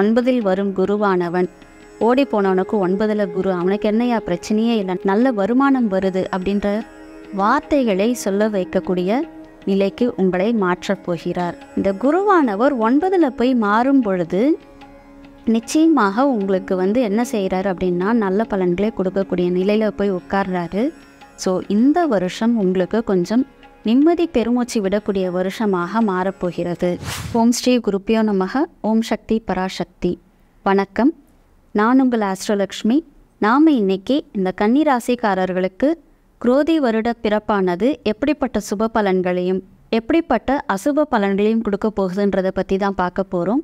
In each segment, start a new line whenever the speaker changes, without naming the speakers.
ஒன்பதில் வரும் குருவானவன் ஓடி போனவனுக்கு ஒன்பதில் குரு அவனுக்கு என்னையா பிரச்சனையே இல்லை நல்ல வருமானம் வருது அப்படின்ற வார்த்தைகளை சொல்ல வைக்கக்கூடிய நிலைக்கு உங்களை மாற்றப் போகிறார் இந்த குருவானவர் ஒன்பதில் போய் மாறும் பொழுது நிச்சயமாக உங்களுக்கு வந்து என்ன செய்கிறாரு அப்படின்னா நல்ல பலன்களை கொடுக்கக்கூடிய நிலையில் போய் உட்கார்றாரு ஸோ இந்த வருஷம் உங்களுக்கு கொஞ்சம் நிம்மதி பெருமூச்சு விடக்கூடிய வருஷமாக மாறப்போகிறது ஓம் ஸ்ரீ குருப்பியோ நமக ஓம் சக்தி பராசக்தி வணக்கம் நான் உங்கள் ஆஸ்ட்ரலக்ஷ்மி நாம் இன்னைக்கு இந்த கன்னிராசிக்காரர்களுக்கு குரோதி வருட பிறப்பானது எப்படிப்பட்ட சுப பலன்களையும் எப்படிப்பட்ட அசுப பலன்களையும் கொடுக்க போகுதுன்றதை பற்றி தான் பார்க்க போகிறோம்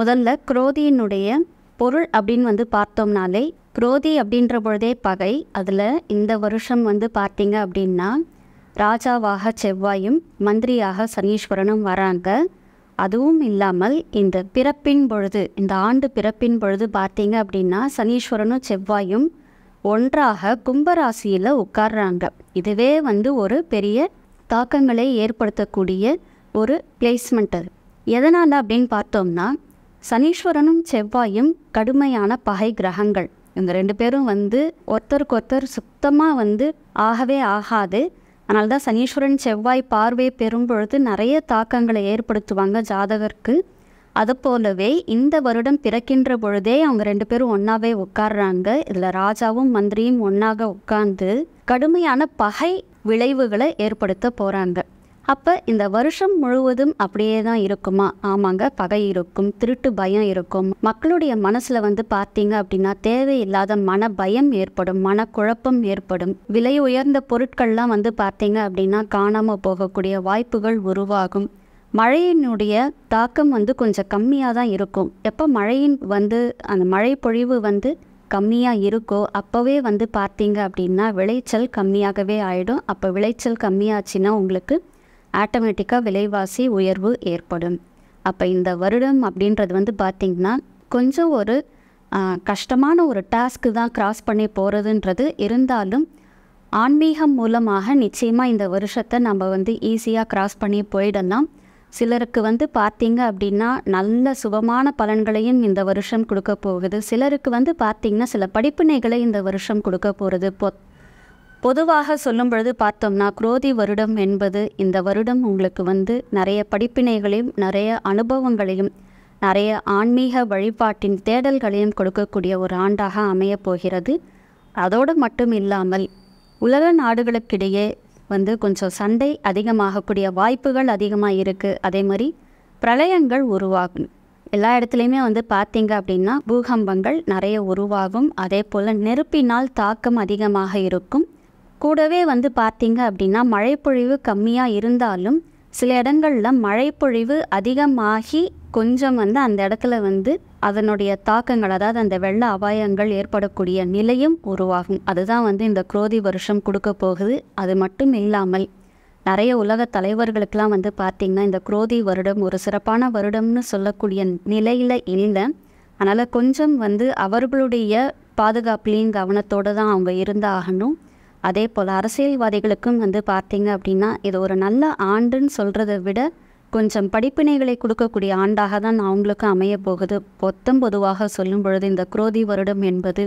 முதல்ல குரோதியினுடைய பொருள் அப்படின்னு வந்து பார்த்தோம்னாலே குரோதி அப்படின்ற பொழுதே பகை அதில் இந்த வருஷம் வந்து பார்த்தீங்க அப்படின்னா ராஜாவாக செவ்வாயும் மந்திரியாக சனீஸ்வரனும் வராங்க அதுவும் இல்லாமல் இந்த பிறப்பின் பொழுது இந்த ஆண்டு பிறப்பின் பொழுது பார்த்தீங்க அப்படின்னா சனீஸ்வரனும் செவ்வாயும் ஒன்றாக கும்பராசியில் உட்கார்றாங்க இதுவே வந்து ஒரு பெரிய தாக்கங்களை ஏற்படுத்தக்கூடிய ஒரு பிளேஸ்மெண்ட் அது எதனால் அப்படின்னு பார்த்தோம்னா சனீஸ்வரனும் செவ்வாயும் கடுமையான பகை கிரகங்கள் இந்த ரெண்டு பேரும் வந்து ஒருத்தருக்கு ஒருத்தர் சுத்தமாக வந்து ஆகவே ஆகாது அதனால தான் சனீஸ்வரன் செவ்வாய் பார்வை பெறும் பொழுது நிறைய தாக்கங்களை ஏற்படுத்துவாங்க ஜாதகருக்கு அது போலவே இந்த வருடம் பிறக்கின்ற பொழுதே அவங்க ரெண்டு பேரும் ஒன்றாவே உட்கார்றாங்க இதில் ராஜாவும் மந்திரியும் ஒன்றாக உட்கார்ந்து கடுமையான பகை விளைவுகளை ஏற்படுத்த போகிறாங்க அப்போ இந்த வருஷம் முழுவதும் அப்படியே தான் இருக்குமா ஆமாங்க பகை இருக்கும் திருட்டு பயம் இருக்கும் மக்களுடைய மனசில் வந்து பார்த்தீங்க அப்படின்னா தேவையில்லாத மன பயம் ஏற்படும் மனக்குழப்பம் ஏற்படும் விலை உயர்ந்த பொருட்கள்லாம் வந்து பார்த்தீங்க அப்படின்னா காணாமல் போகக்கூடிய வாய்ப்புகள் உருவாகும் மழையினுடைய தாக்கம் வந்து கொஞ்சம் கம்மியாக தான் இருக்கும் எப்போ மழையின் வந்து அந்த மழை பொழிவு வந்து கம்மியாக இருக்கோ அப்போவே வந்து பார்த்தீங்க அப்படின்னா விளைச்சல் கம்மியாகவே ஆகிடும் அப்போ விளைச்சல் கம்மியாச்சுன்னா உங்களுக்கு ஆட்டோமேட்டிக்காக விலைவாசி உயர்வு ஏற்படும் அப்போ இந்த வருடம் அப்படின்றது வந்து பார்த்திங்கன்னா கொஞ்சம் ஒரு கஷ்டமான ஒரு டாஸ்க்கு தான் க்ராஸ் பண்ணி போகிறதுன்றது இருந்தாலும் ஆன்மீகம் மூலமாக நிச்சயமாக இந்த வருஷத்தை நம்ம வந்து ஈஸியாக க்ராஸ் பண்ணி போயிடலாம் சிலருக்கு வந்து பார்த்திங்க அப்படின்னா நல்ல சுபமான பலன்களையும் இந்த வருஷம் கொடுக்க போகுது சிலருக்கு வந்து பார்த்திங்கன்னா சில படிப்பினைகளை இந்த வருஷம் கொடுக்க போகிறது பொத் பொதுவாக சொல்லும் பொழுது பார்த்தோம்னா குரோதி வருடம் என்பது இந்த வருடம் உங்களுக்கு வந்து நிறைய படிப்பினைகளையும் நிறைய அனுபவங்களையும் நிறைய ஆன்மீக வழிபாட்டின் தேடல்களையும் கொடுக்கக்கூடிய ஒரு ஆண்டாக அமையப் போகிறது அதோடு மட்டும் இல்லாமல் உலக நாடுகளுக்கிடையே வந்து கொஞ்சம் சண்டை அதிகமாகக்கூடிய வாய்ப்புகள் அதிகமாக இருக்குது அதே மாதிரி பிரளயங்கள் உருவாகும் எல்லா இடத்துலையுமே வந்து பார்த்தீங்க அப்படின்னா பூகம்பங்கள் நிறைய உருவாகும் அதே போல் நெருப்பினால் தாக்கம் அதிகமாக இருக்கும் கூடவே வந்து பார்த்தீங்க அப்படின்னா மழைப்பொழிவு கம்மியாக இருந்தாலும் சில இடங்களில் மழைப்பொழிவு அதிகமாகி கொஞ்சம் வந்து அந்த இடத்துல வந்து அதனுடைய தாக்கங்கள் அதாவது அந்த வெள்ள அபாயங்கள் ஏற்படக்கூடிய நிலையும் உருவாகும் அதுதான் வந்து இந்த குரோதி வருஷம் கொடுக்க போகுது அது மட்டும் இல்லாமல் நிறைய உலக தலைவர்களுக்கெல்லாம் வந்து பார்த்திங்கன்னா இந்த குரோதி வருடம் ஒரு சிறப்பான வருடம்னு சொல்லக்கூடிய நிலையில் இல்லை அதனால் கொஞ்சம் வந்து அவர்களுடைய பாதுகாப்புலேயும் கவனத்தோடு தான் அவங்க இருந்தாகணும் அதே போல் அரசியல்வாதிகளுக்கும் வந்து பார்த்தீங்க அப்படின்னா இது ஒரு நல்ல ஆண்டுன்னு சொல்கிறத விட கொஞ்சம் படிப்பினைகளை கொடுக்கக்கூடிய ஆண்டாக தான் அவங்களுக்கு அமைய போகுது பொத்தம் பொதுவாக சொல்லும் பொழுது இந்த குரோதி வருடம் என்பது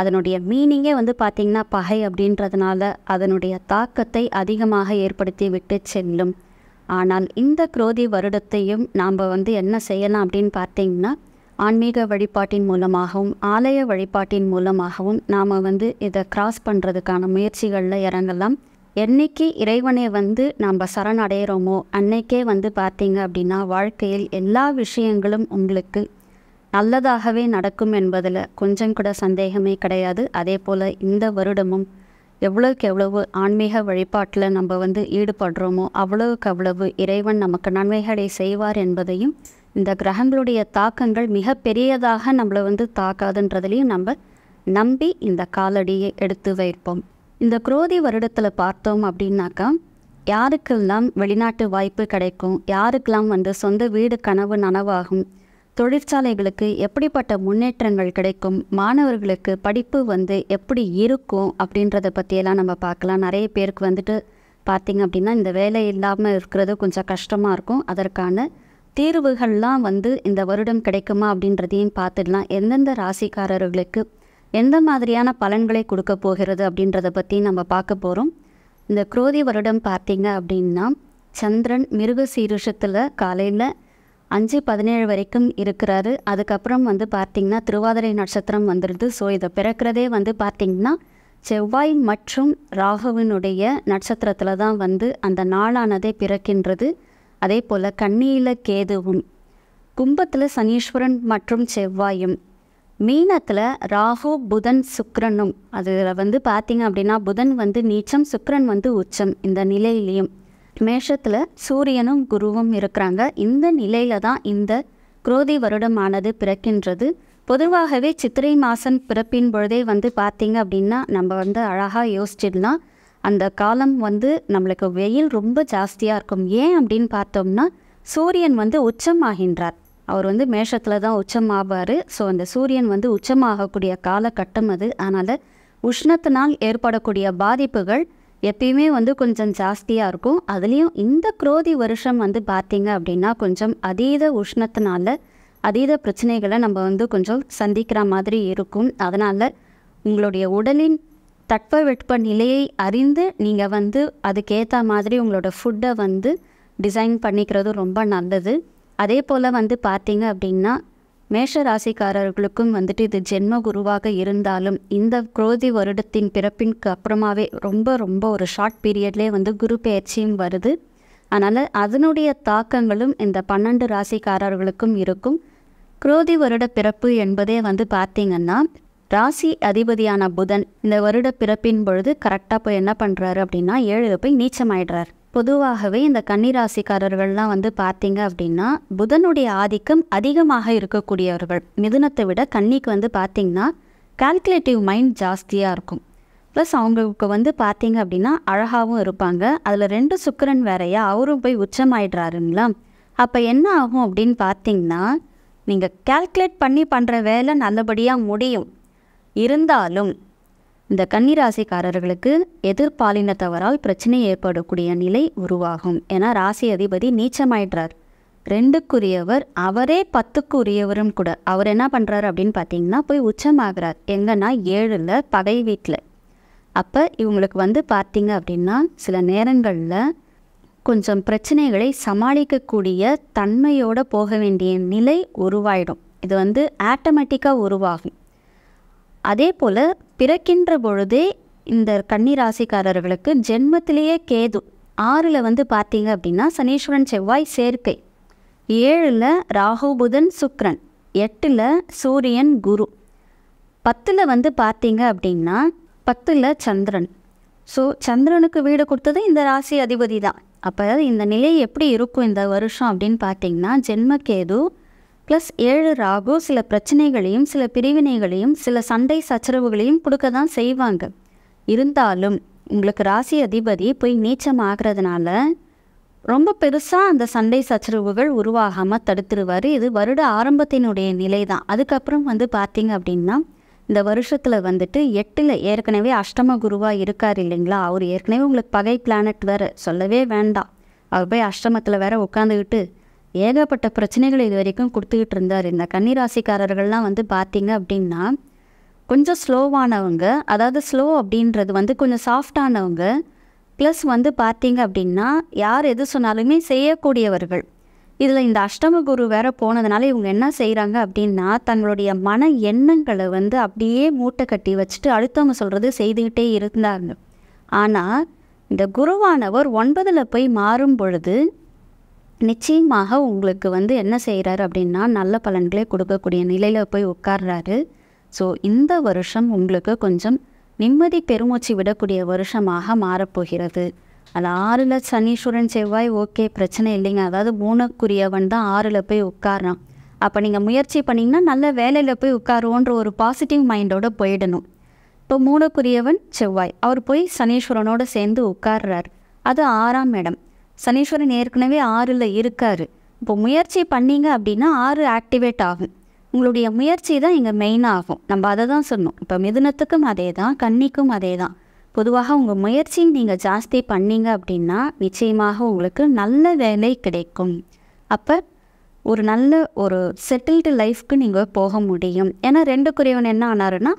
அதனுடைய மீனிங்கே வந்து பார்த்திங்கன்னா பகை அப்படின்றதுனால அதனுடைய தாக்கத்தை அதிகமாக ஏற்படுத்தி விட்டு செல்லும் ஆனால் இந்த குரோதி வருடத்தையும் நாம் வந்து என்ன செய்யலாம் அப்படின்னு பார்த்தீங்கன்னா ஆன்மீக வழிபாட்டின் மூலமாகவும் ஆலய வழிபாட்டின் மூலமாகவும் நாம் வந்து இதை கிராஸ் பண்ணுறதுக்கான முயற்சிகளில் இறங்கலாம் என்றைக்கு இறைவனை வந்து நாம் சரணடைகிறோமோ அன்னைக்கே வந்து பார்த்தீங்க அப்படின்னா வாழ்க்கையில் எல்லா விஷயங்களும் உங்களுக்கு நல்லதாகவே நடக்கும் என்பதில் கொஞ்சம் கூட சந்தேகமே கிடையாது அதே போல் இந்த வருடமும் எவ்வளோக்கு எவ்வளவு ஆன்மீக வழிபாட்டில் நம்ம வந்து ஈடுபடுறோமோ அவ்வளவுக்கு அவ்வளவு இறைவன் நமக்கு நன்மைகளை செய்வார் என்பதையும் இந்த கிரகங்களுடைய தாக்கங்கள் மிக பெரியதாக நம்மளை வந்து தாக்காதுன்றதுலேயும் நம்ம நம்பி இந்த காலடியை எடுத்து வைப்போம் இந்த குரோதி வருடத்தில் பார்த்தோம் அப்படின்னாக்கா யாருக்கெல்லாம் வெளிநாட்டு வாய்ப்பு கிடைக்கும் யாருக்கெல்லாம் வந்து சொந்த வீடு கனவு நனவாகும் தொழிற்சாலைகளுக்கு எப்படிப்பட்ட முன்னேற்றங்கள் கிடைக்கும் மாணவர்களுக்கு படிப்பு வந்து எப்படி இருக்கும் அப்படின்றத பற்றியெல்லாம் நம்ம பார்க்கலாம் நிறைய பேருக்கு வந்துட்டு பார்த்திங்க அப்படின்னா இந்த வேலை இல்லாமல் இருக்கிறது கொஞ்சம் கஷ்டமாக இருக்கும் அதற்கான தீர்வுகள்லாம் வந்து இந்த வருடம் கிடைக்குமா அப்படின்றதையும் பார்த்துடலாம் எந்தெந்த ராசிக்காரர்களுக்கு எந்த மாதிரியான பலன்களை கொடுக்க போகிறது அப்படின்றத பற்றி நம்ம பார்க்க போகிறோம் இந்த குரோதி வருடம் பார்த்திங்க அப்படின்னா சந்திரன் மிருக சீருஷத்தில் காலையில் அஞ்சு பதினேழு வரைக்கும் இருக்கிறாரு அதுக்கப்புறம் வந்து பார்த்திங்கன்னா திருவாதிரை நட்சத்திரம் வந்துடுது ஸோ இதை பிறக்கிறதே வந்து பார்த்திங்கன்னா செவ்வாய் மற்றும் ராகுவினுடைய நட்சத்திரத்தில் தான் வந்து அந்த நாளானதே பிறக்கின்றது அதே போல் கன்னியில் கேதுவும் கும்பத்தில் சனீஸ்வரன் மற்றும் செவ்வாயும் மீனத்தில் ராகு புதன் சுக்ரனும் அதில் வந்து பார்த்திங்க அப்படின்னா புதன் வந்து நீச்சம் சுக்ரன் வந்து உச்சம் இந்த நிலையிலையும் மேஷத்தில் சூரியனும் குருவும் இருக்கிறாங்க இந்த நிலையில தான் இந்த குரோதி வருடமானது பிறக்கின்றது பொதுவாகவே சித்திரை மாதம் பிறப்பின் பொழுதே வந்து பார்த்திங்க அப்படின்னா நம்ம வந்து அழகாக யோசிச்சிடலாம் அந்த காலம் வந்து நம்மளுக்கு வெயில் ரொம்ப ஜாஸ்தியாக இருக்கும் ஏன் அப்படின்னு பார்த்தோம்னா சூரியன் வந்து உச்சம் ஆகின்றார் அவர் வந்து மேஷத்தில் தான் உச்சம் ஆவார் ஸோ அந்த சூரியன் வந்து உச்சமாகக்கூடிய காலகட்டம் அது அதனால் உஷ்ணத்தினால் ஏற்படக்கூடிய பாதிப்புகள் எப்பயுமே வந்து கொஞ்சம் ஜாஸ்தியாக இருக்கும் அதுலேயும் இந்த குரோதி வருஷம் வந்து பார்த்திங்க அப்படின்னா கொஞ்சம் அதீத உஷ்ணத்தினால அதீத பிரச்சனைகளை நம்ம வந்து கொஞ்சம் சந்திக்கிற மாதிரி இருக்கும் அதனால் உங்களுடைய உடலின் தட்பவெட்ப நிலையை அறிந்து நீங்கள் வந்து அதுக்கேற்ற மாதிரி உங்களோட ஃபுட்டை வந்து டிசைன் பண்ணிக்கிறது ரொம்ப நல்லது அதே போல் வந்து பார்த்தீங்க அப்படின்னா மேஷ ராசிக்காரர்களுக்கும் வந்துட்டு இது ஜென்ம குருவாக இருந்தாலும் இந்த குரோதி வருடத்தின் பிறப்பின்க்கு அப்புறமாவே ரொம்ப ரொம்ப ஒரு ஷார்ட் பீரியட்லேயே வந்து குரு பயிற்சியும் வருது அதனால் அதனுடைய தாக்கங்களும் இந்த பன்னெண்டு ராசிக்காரர்களுக்கும் இருக்கும் குரோதி வருட பிறப்பு என்பதே வந்து பார்த்திங்கன்னா ராசி அதிபதியான புதன் இந்த வருட பிறப்பின் பொழுது கரெக்டாக போய் என்ன பண்ணுறாரு அப்படின்னா ஏழில் போய் நீச்சமாயிடுறார் பொதுவாகவே இந்த கன்னிராசிக்காரர்கள்லாம் வந்து பார்த்தீங்க அப்படின்னா புதனுடைய ஆதிக்கம் அதிகமாக இருக்கக்கூடியவர்கள் மிதுனத்தை விட கன்னிக்கு வந்து பார்த்திங்கன்னா கால்குலேட்டிவ் மைண்ட் ஜாஸ்தியாக இருக்கும் ப்ளஸ் அவங்களுக்கு வந்து பார்த்தீங்க அப்படின்னா அழகாகவும் இருப்பாங்க அதில் ரெண்டு சுக்கரன் வேறையா அவரும் போய் உச்சமாயிடுறாருங்களா அப்போ என்ன ஆகும் அப்படின்னு பார்த்தீங்கன்னா நீங்கள் கேல்குலேட் பண்ணி பண்ணுற வேலை நல்லபடியாக முடியும் இருந்தாலும் இந்த கன்னிராசிக்காரர்களுக்கு எதிர்பாலினத்தவரால் பிரச்சனை ஏற்படக்கூடிய நிலை உருவாகும் ஏன்னா ராசி அதிபதி நீச்சமாயிடுறார் ரெண்டுக்குரியவர் அவரே பத்துக்கு உரியவரும் கூட அவர் என்ன பண்ணுறாரு அப்படின்னு பார்த்தீங்கன்னா போய் உச்சமாகிறார் எங்கன்னா ஏழில் பகை வீட்டில் அப்போ இவங்களுக்கு வந்து பார்த்தீங்க அப்படின்னா சில நேரங்களில் கொஞ்சம் பிரச்சனைகளை சமாளிக்கக்கூடிய தன்மையோடு போக வேண்டிய நிலை உருவாயிடும் இது வந்து ஆட்டோமேட்டிக்காக உருவாகும் அதே போல் பிறக்கின்ற பொழுதே இந்த கன்னி ராசிக்காரர்களுக்கு ஜென்மத்திலேயே கேது ஆறில் வந்து பார்த்தீங்க அப்படின்னா சனீஸ்வரன் செவ்வாய் சேர்க்கை ஏழில் ராகு புதன் சுக்ரன் எட்டில் சூரியன் குரு பத்தில் வந்து பார்த்தீங்க அப்படின்னா பத்தில் சந்திரன் ஸோ சந்திரனுக்கு வீடு கொடுத்தது இந்த ராசி அதிபதி தான் அப்போ இந்த நிலை எப்படி இருக்கும் இந்த வருஷம் அப்படின்னு பார்த்தீங்கன்னா ஜென்மக்கேது ப்ளஸ் ஏழு ராகு சில பிரச்சனைகளையும் சில பிரிவினைகளையும் சில சண்டை சச்சரவுகளையும் கொடுக்க தான் செய்வாங்க இருந்தாலும் உங்களுக்கு ராசி அதிபதி போய் நீச்சம் ஆகிறதுனால ரொம்ப பெருசாக அந்த சண்டை சச்சரவுகள் உருவாகாமல் தடுத்துருவார் இது வருட ஆரம்பத்தினுடைய நிலை தான் அதுக்கப்புறம் வந்து பார்த்தீங்க அப்படின்னா இந்த வருஷத்தில் வந்துட்டு எட்டில் ஏற்கனவே அஷ்டம குருவாக இருக்கார் இல்லைங்களா அவர் ஏற்கனவே உங்களுக்கு பகை பிளானட் வேறு சொல்லவே வேண்டாம் அவர் போய் அஷ்டமத்தில் வேற உட்காந்துக்கிட்டு ஏகப்பட்ட பிரச்சனைகள் இது வரைக்கும் கொடுத்துக்கிட்டு இருந்தார் இந்த கன்னிராசிக்காரர்கள்லாம் வந்து பார்த்திங்க அப்படின்னா கொஞ்சம் ஸ்லோவானவங்க அதாவது ஸ்லோ அப்படின்றது வந்து கொஞ்சம் சாஃப்டானவங்க ப்ளஸ் வந்து பார்த்தீங்க அப்படின்னா யார் எது சொன்னாலுமே செய்யக்கூடியவர்கள் இதில் இந்த அஷ்டம குரு வேற போனதுனால இவங்க என்ன செய்கிறாங்க அப்படின்னா தங்களுடைய மன எண்ணங்களை வந்து அப்படியே மூட்டை கட்டி வச்சுட்டு அடுத்தவங்க சொல்கிறது செய்துக்கிட்டே இருந்தாங்க ஆனால் இந்த குருவானவர் ஒன்பதில் போய் மாறும் பொழுது நிச்சயமாக உங்களுக்கு வந்து என்ன செய்கிறாரு அப்படின்னா நல்ல பலன்களை கொடுக்கக்கூடிய நிலையில் போய் உட்கார்றாரு ஸோ இந்த வருஷம் உங்களுக்கு கொஞ்சம் நிம்மதி பெருமூச்சு விடக்கூடிய வருஷமாக மாறப்போகிறது அது ஆறில் சனீஸ்வரன் செவ்வாய் ஓகே பிரச்சனை இல்லைங்க அதாவது மூணக்குரியவன் தான் ஆறில் போய் உட்காரான் அப்போ நீங்கள் முயற்சி பண்ணிங்கன்னா நல்ல வேலையில் போய் உட்காருவோன்ற ஒரு பாசிட்டிவ் மைண்டோடு போயிடணும் இப்போ மூணக்குரியவன் செவ்வாய் அவர் போய் சனீஸ்வரனோடு சேர்ந்து உட்கார்றார் அது ஆறாம் இடம் சனீஸ்வரன் ஏற்கனவே ஆறில் இருக்கார் இப்போ முயற்சி பண்ணீங்க அப்படின்னா ஆறு ஆக்டிவேட் ஆகும் உங்களுடைய முயற்சி தான் இங்கே மெயினாக ஆகும் நம்ம அதை தான் சொன்னோம் இப்போ மிதுனத்துக்கும் அதே தான் கன்னிக்கும் அதே தான் பொதுவாக உங்கள் முயற்சி நீங்கள் ஜாஸ்தி பண்ணீங்க அப்படின்னா நிச்சயமாக உங்களுக்கு நல்ல வேலை கிடைக்கும் அப்போ ஒரு நல்ல ஒரு செட்டில்டு லைஃப்க்கு நீங்கள் போக முடியும் ஏன்னா ரெண்டு குறைவன் என்ன ஆனாருன்னா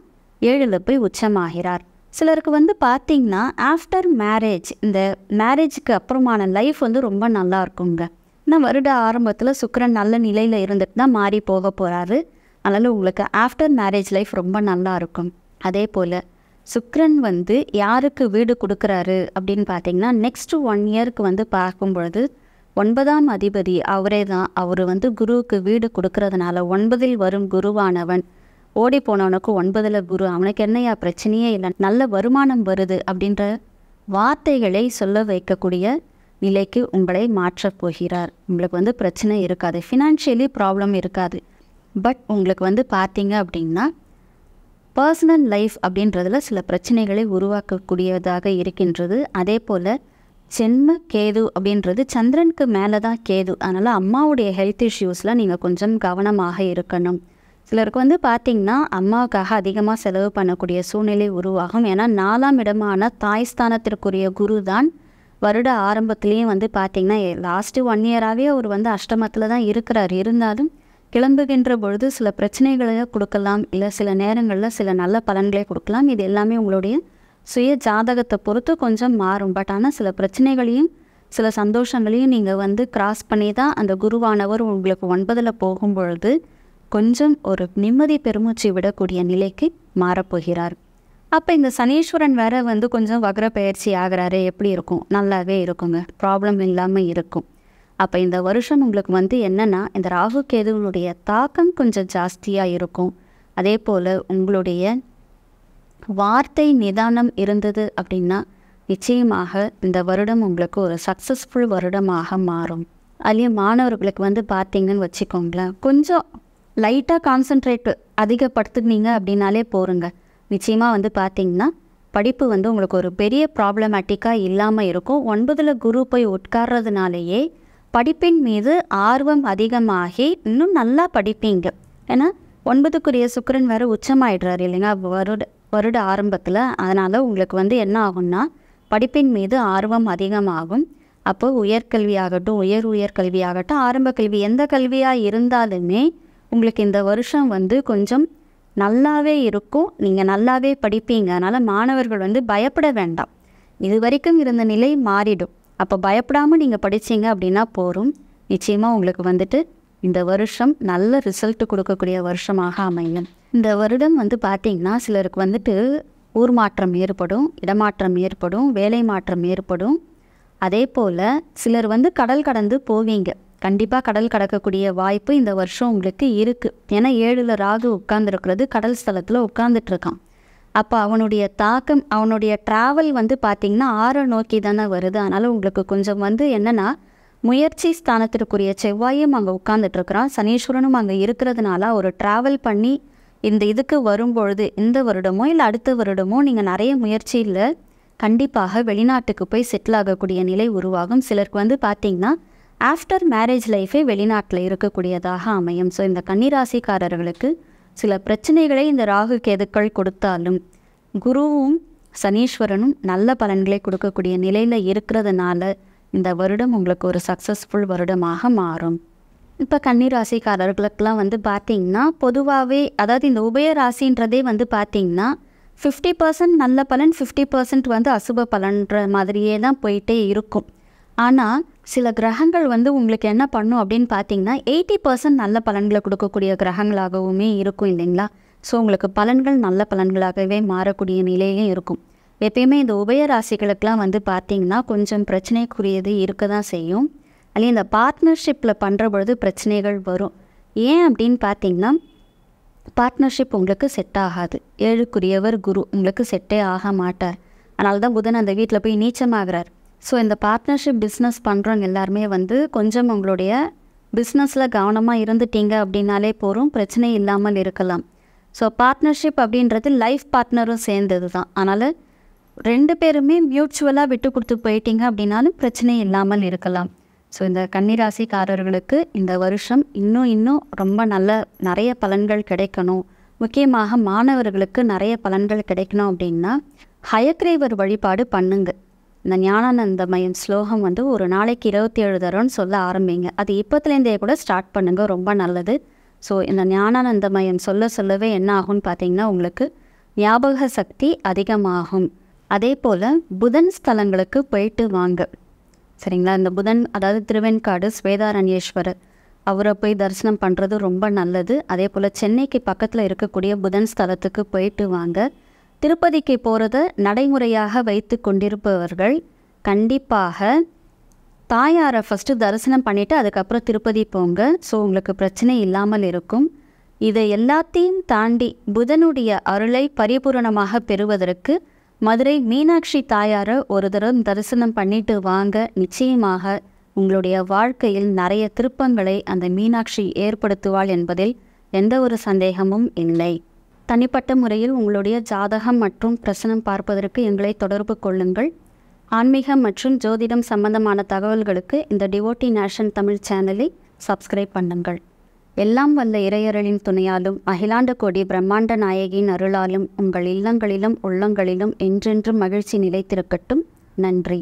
ஏழில் போய் உச்சமாகிறார் சிலருக்கு வந்து பார்த்தீங்கன்னா ஆஃப்டர் மேரேஜ் இந்த மேரேஜுக்கு அப்புறமான லைஃப் வந்து ரொம்ப நல்லா இருக்குங்க இன்னும் வருட ஆரம்பத்தில் சுக்கரன் நல்ல நிலையில் இருந்துட்டு தான் மாறி போக போகிறாரு அதனால் உங்களுக்கு ஆஃப்டர் மேரேஜ் லைஃப் ரொம்ப நல்லா இருக்கும் அதே போல் சுக்ரன் வந்து யாருக்கு வீடு கொடுக்குறாரு அப்படின்னு பார்த்தீங்கன்னா நெக்ஸ்ட் ஒன் இயருக்கு வந்து பார்க்கும் பொழுது ஒன்பதாம் அதிபதி அவரே தான் அவர் வந்து குருவுக்கு வீடு கொடுக்கறதுனால ஒன்பதில் வரும் குருவானவன் ஓடி போனவனுக்கு ஒன்பதில் குரு அவனுக்கு என்னையா பிரச்சனையே இல்லை நல்ல வருமானம் வருது அப்படின்ற வார்த்தைகளை சொல்ல வைக்கக்கூடிய நிலைக்கு உங்களை மாற்றப் போகிறார் உங்களுக்கு வந்து பிரச்சனை இருக்காது ஃபினான்ஷியலி ப்ராப்ளம் இருக்காது பட் உங்களுக்கு வந்து பார்த்தீங்க அப்படின்னா பர்சனல் லைஃப் அப்படின்றதுல சில பிரச்சனைகளை உருவாக்கக்கூடியதாக இருக்கின்றது அதே போல் சென்ம கேது அப்படின்றது சந்திரனுக்கு மேலே தான் கேது அதனால் அம்மாவுடைய ஹெல்த் இஷ்யூஸில் நீங்கள் கொஞ்சம் கவனமாக இருக்கணும் சிலருக்கு வந்து பார்த்திங்கன்னா அம்மாவுக்காக அதிகமாக செலவு பண்ணக்கூடிய சூழ்நிலை உருவாகும் ஏன்னா நாலாம் இடமான தாய்ஸ்தானத்திற்குரிய குரு தான் வருட ஆரம்பத்துலேயும் வந்து பார்த்திங்கன்னா லாஸ்ட்டு ஒன் இயராகவே அவர் வந்து அஷ்டமத்தில் தான் இருக்கிறார் இருந்தாலும் கிளம்புகின்ற பொழுது சில பிரச்சனைகளை கொடுக்கலாம் இல்லை சில நேரங்களில் சில நல்ல பலன்களை கொடுக்கலாம் இது எல்லாமே உங்களுடைய சுய ஜாதகத்தை பொறுத்து கொஞ்சம் மாறும் பட் ஆனால் சில பிரச்சனைகளையும் சில சந்தோஷங்களையும் நீங்கள் வந்து கிராஸ் பண்ணி தான் அந்த குருவானவர் உங்களுக்கு ஒன்பதில் போகும் பொழுது கொஞ்சம் ஒரு நிம்மதி பெருமூச்சு விடக்கூடிய நிலைக்கு மாறப்போகிறார் அப்போ இந்த சனீஸ்வரன் வேற வந்து கொஞ்சம் வக்ர பயிற்சி ஆகிறாரு எப்படி இருக்கும் நல்லாவே இருக்குங்க ப்ராப்ளம் இல்லாமல் இருக்கும் அப்போ இந்த வருஷம் உங்களுக்கு வந்து என்னென்னா இந்த ராகு கேதுவனுடைய தாக்கம் கொஞ்சம் ஜாஸ்தியாக இருக்கும் அதே போல் உங்களுடைய வார்த்தை நிதானம் இருந்தது அப்படின்னா நிச்சயமாக இந்த வருடம் உங்களுக்கு ஒரு சக்ஸஸ்ஃபுல் வருடமாக மாறும் அதுலேயும் மாணவர்களுக்கு வந்து பார்த்தீங்கன்னு வச்சுக்கோங்களேன் கொஞ்சம் லைட்டாக கான்சன்ட்ரேட் அதிகப்படுத்துனீங்க அப்படின்னாலே போருங்க நிச்சயமாக வந்து பார்த்தீங்கன்னா படிப்பு வந்து உங்களுக்கு ஒரு பெரிய ப்ராப்ளமேட்டிக்காக இல்லாமல் இருக்கும் ஒன்பதில் குரு போய் உட்கார்றதுனாலேயே படிப்பின் மீது ஆர்வம் அதிகமாகி இன்னும் நல்லா படிப்பீங்க ஏன்னா ஒன்பதுக்குரிய சுக்கரன் வேறு உச்சமாயிடுறாரு இல்லைங்க வருட வருட ஆரம்பத்தில் அதனால் உங்களுக்கு வந்து என்ன ஆகும்னா படிப்பின் மீது ஆர்வம் அதிகமாகும் அப்போது உயர்கல்வியாகட்டும் உயர் உயர்கல்வியாகட்டும் ஆரம்ப கல்வி எந்த கல்வியாக இருந்தாலுமே உங்களுக்கு இந்த வருஷம் வந்து கொஞ்சம் நல்லாவே இருக்கும் நீங்கள் நல்லாவே படிப்பீங்க அதனால் மாணவர்கள் வந்து பயப்பட வேண்டாம் இது வரைக்கும் இருந்த நிலை மாறிடும் அப்போ பயப்படாமல் நீங்கள் படித்தீங்க அப்படின்னா போகும் நிச்சயமாக உங்களுக்கு வந்துட்டு இந்த வருஷம் நல்ல ரிசல்ட் கொடுக்கக்கூடிய வருஷமாக அமையும் இந்த வருடம் வந்து பார்த்திங்கன்னா சிலருக்கு வந்துட்டு ஊர் மாற்றம் ஏற்படும் இடமாற்றம் ஏற்படும் வேலை மாற்றம் ஏற்படும் அதே போல் சிலர் வந்து கடல் கடந்து போவீங்க கண்டிப்பாக கடல் கடக்கக்கூடிய வாய்ப்பு இந்த வருஷம் உங்களுக்கு இருக்குது ஏன்னா ஏழில் ராகு உட்கார்ந்துருக்கிறது கடல் ஸ்தலத்தில் உட்காந்துட்ருக்கான் அப்போ அவனுடைய தாக்கம் அவனுடைய ட்ராவல் வந்து பார்த்திங்கன்னா ஆறை நோக்கி தானே வருது அதனால் உங்களுக்கு கொஞ்சம் வந்து என்னென்னா முயற்சி ஸ்தானத்திற்குரிய செவ்வாயும் அங்கே உட்காந்துட்ருக்குறான் சனீஸ்வரனும் அங்கே இருக்கிறதுனால ஒரு ட்ராவல் பண்ணி இந்த இதுக்கு வரும்பொழுது இந்த வருடமோ இல்லை அடுத்த வருடமோ நீங்கள் நிறைய முயற்சியில் கண்டிப்பாக வெளிநாட்டுக்கு போய் செட்டில் ஆகக்கூடிய நிலை உருவாகும் சிலருக்கு வந்து பார்த்திங்கன்னா ஆஃப்டர் மேரேஜ் லைஃபே வெளிநாட்டில் இருக்கக்கூடியதாக அமையும் ஸோ இந்த கன்னிராசிக்காரர்களுக்கு சில பிரச்சனைகளை இந்த ராகு கேதுக்கள் கொடுத்தாலும் குருவும் சனீஸ்வரனும் நல்ல பலன்களை கொடுக்கக்கூடிய நிலையில் இருக்கிறதுனால இந்த வருடம் உங்களுக்கு ஒரு சக்ஸஸ்ஃபுல் வருடமாக மாறும் இப்போ கன்னிராசிக்காரர்களுக்கெல்லாம் வந்து பார்த்திங்கன்னா பொதுவாகவே அதாவது இந்த உபய ராசின்றதே வந்து பார்த்திங்கன்னா ஃபிஃப்டி பர்சன்ட் நல்ல பலன் ஃபிஃப்டி பர்சன்ட் வந்து அசுப பலன்ற மாதிரியே தான் போயிட்டே இருக்கும் ஆனால் சில கிரகங்கள் வந்து உங்களுக்கு என்ன பண்ணும் அப்படின்னு பார்த்தீங்கன்னா எயிட்டி பர்சன்ட் நல்ல பலன்களை கொடுக்கக்கூடிய கிரகங்களாகவுமே இருக்கும் இல்லைங்களா ஸோ உங்களுக்கு பலன்கள் நல்ல பலன்களாகவே மாறக்கூடிய நிலையிலும் இருக்கும் எப்பயுமே இந்த உபய ராசிகளுக்கெலாம் வந்து பார்த்திங்கன்னா கொஞ்சம் பிரச்சனைக்குரியது இருக்க தான் செய்யும் அல்ல இந்த பார்ட்னர்ஷிப்பில் பண்ணுற பொழுது பிரச்சனைகள் வரும் ஏன் அப்படின்னு பார்த்தீங்கன்னா பார்ட்னர்ஷிப் உங்களுக்கு செட் ஆகாது ஏழுக்குரியவர் குரு உங்களுக்கு செட்டே ஆக மாட்டார் அதனால தான் புதன் அந்த வீட்டில் போய் நீச்சமாகிறார் ஸோ இந்த பார்ட்னர்ஷிப் பிஸ்னஸ் பண்ணுறவங்க எல்லாருமே வந்து கொஞ்சம் உங்களுடைய பிஸ்னஸில் கவனமாக இருந்துட்டீங்க அப்படின்னாலே போகிறோம் பிரச்சனை இல்லாமல் இருக்கலாம் ஸோ பார்ட்னர்ஷிப் அப்படின்றது லைஃப் பார்ட்னரும் சேர்ந்தது தான் அதனால் ரெண்டு பேருமே மியூச்சுவலாக விட்டு கொடுத்து போயிட்டீங்க அப்படின்னாலும் பிரச்சனை இல்லாமல் இருக்கலாம் ஸோ இந்த கன்னிராசிக்காரர்களுக்கு இந்த வருஷம் இன்னும் இன்னும் ரொம்ப நல்ல நிறைய பலன்கள் கிடைக்கணும் முக்கியமாக மாணவர்களுக்கு நிறைய பலன்கள் கிடைக்கணும் அப்படின்னா ஹயக்ரேவர் வழிபாடு பண்ணுங்கள் அந்த ஞானானந்தமயம் ஸ்லோகம் வந்து ஒரு நாளைக்கு இருபத்தி ஏழு தரோன்னு சொல்ல ஆரம்பிங்க அது இப்போத்துலேருந்தே கூட ஸ்டார்ட் பண்ணுங்கள் ரொம்ப நல்லது ஸோ இந்த ஞானானந்தமயம் சொல்ல சொல்லவே என்ன ஆகும்னு பார்த்தீங்கன்னா உங்களுக்கு ஞாபக சக்தி அதிகமாகும் அதே போல் புதன் ஸ்தலங்களுக்கு போயிட்டு வாங்க சரிங்களா இந்த புதன் அதாவது திருவெண்காடு ஸ்வேதாரண்யேஸ்வரர் அவரை போய் தரிசனம் பண்ணுறது ரொம்ப நல்லது அதே போல் சென்னைக்கு பக்கத்தில் இருக்கக்கூடிய புதன் ஸ்தலத்துக்கு போயிட்டு வாங்க திருப்பதிக்கு போகிறது நடைமுறையாக வைத்து கொண்டிருப்பவர்கள் கண்டிப்பாக தாயாரை ஃபஸ்ட்டு தரிசனம் பண்ணிவிட்டு அதுக்கப்புறம் திருப்பதி போங்க ஸோ உங்களுக்கு பிரச்சனை இல்லாமல் இருக்கும் இதை எல்லாத்தையும் தாண்டி புதனுடைய அருளை பரிபூரணமாக பெறுவதற்கு மதுரை மீனாட்சி தாயாரை ஒரு தரம் தரிசனம் பண்ணிட்டு வாங்க நிச்சயமாக உங்களுடைய வாழ்க்கையில் நிறைய திருப்பங்களை அந்த மீனாட்சி ஏற்படுத்துவாள் என்பதில் எந்த ஒரு சந்தேகமும் இல்லை தனிப்பட்ட முறையில் உங்களுடைய ஜாதகம் மற்றும் பிரசனம் பார்ப்பதற்கு எங்களை தொடர்பு கொள்ளுங்கள் ஆன்மீகம் மற்றும் ஜோதிடம் சம்பந்தமான தகவல்களுக்கு இந்த டிவோட்டி நேஷன் தமிழ் சேனலை சப்ஸ்கிரைப் பண்ணுங்கள் எல்லாம் வல்ல இறையரளின் துணையாலும் அகிலாண்ட கோடி பிரம்மாண்ட நாயகியின் அருளாலும் உங்கள் இல்லங்களிலும் உள்ளங்களிலும் என்றென்றும் மகிழ்ச்சி நிலைத்திருக்கட்டும் நன்றி